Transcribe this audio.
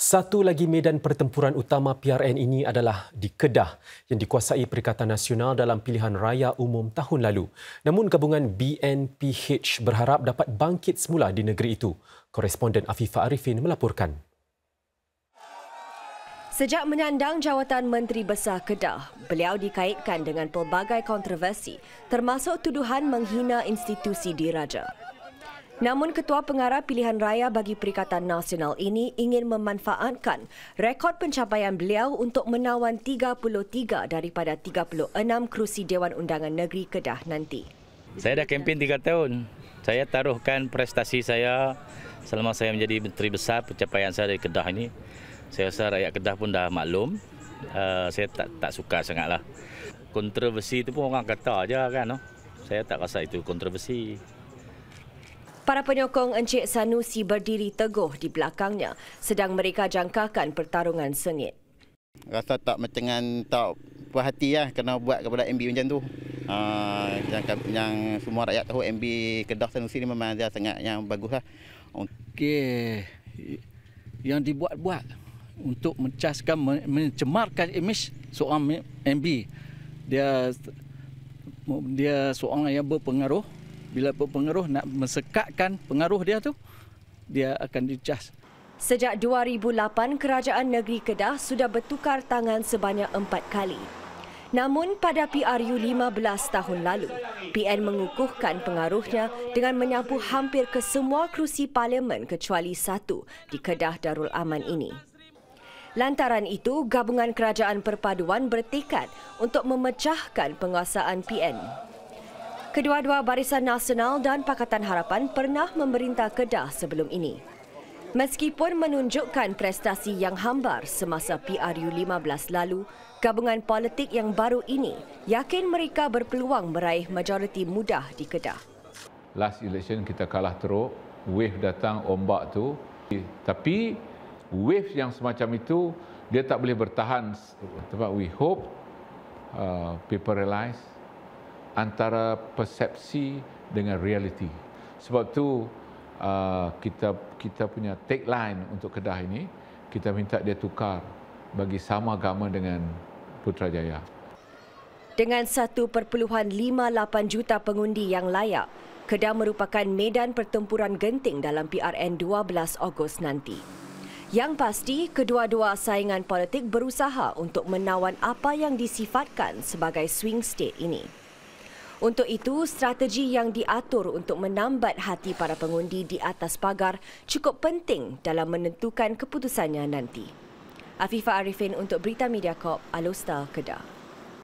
Satu lagi medan pertempuran utama PRN ini adalah di Kedah yang dikuasai Perikatan Nasional dalam pilihan raya umum tahun lalu. Namun gabungan BNPH berharap dapat bangkit semula di negeri itu. Koresponden Afifa Arifin melaporkan. Sejak menyandang jawatan Menteri Besar Kedah, beliau dikaitkan dengan pelbagai kontroversi termasuk tuduhan menghina institusi diraja. Namun Ketua Pengarah Pilihan Raya bagi Perikatan Nasional ini ingin memanfaatkan rekod pencapaian beliau untuk menawan 33 daripada 36 kerusi Dewan Undangan Negeri Kedah nanti. Saya dah kempen 3 tahun. Saya taruhkan prestasi saya selama saya menjadi menteri besar pencapaian saya dari Kedah ini. Saya rasa rakyat Kedah pun dah maklum. Uh, saya tak tak suka sangatlah. Kontroversi itu pun orang kata aja kan. Oh. Saya tak rasa itu kontroversi. Para penyokong Encik Sanusi berdiri teguh di belakangnya sedang mereka jangkakan pertarungan sengit. Rasa tak macam tak puas hati lah kena buat kepada MB macam tu. Ha, yang, yang semua rakyat tahu MB Kedah Sanusi ni memang dia sangat yang bagus lah. Okey. Yang dibuat-buat untuk mencaskan, mencemarkan imej seorang MB. Dia dia seorang yang berpengaruh bila pengeruh nak mensekatkan pengaruh dia tu dia akan dicas. Sejak 2008, Kerajaan Negeri Kedah sudah bertukar tangan sebanyak empat kali. Namun pada PRU 15 tahun lalu, PN mengukuhkan pengaruhnya dengan menyapu hampir ke semua kerusi parlimen kecuali satu di Kedah Darul Aman ini. Lantaran itu, gabungan kerajaan perpaduan bertekad untuk memecahkan penguasaan PN. Kedua-dua Barisan Nasional dan Pakatan Harapan pernah memerintah Kedah sebelum ini. Meskipun menunjukkan prestasi yang hambar semasa PRU 15 lalu, gabungan politik yang baru ini yakin mereka berpeluang meraih majoriti mudah di Kedah. Last election kita kalah teruk, wave datang ombak tu. Tapi wave yang semacam itu dia tak boleh bertahan. Sebab we hope uh, people realize antara persepsi dengan realiti. Sebab tu uh, kita kita punya take line untuk kedah ini kita minta dia tukar bagi sama agama dengan Putrajaya. Dengan 1.58 juta pengundi yang layak, Kedah merupakan medan pertempuran genting dalam PRN 12 Ogos nanti. Yang pasti, kedua-dua saingan politik berusaha untuk menawan apa yang disifatkan sebagai swing state ini. Untuk itu, strategi yang diatur untuk menambat hati para pengundi di atas pagar cukup penting dalam menentukan keputusannya nanti. Afifa Arifin untuk Berita Media Corp, Alustal, Kedah.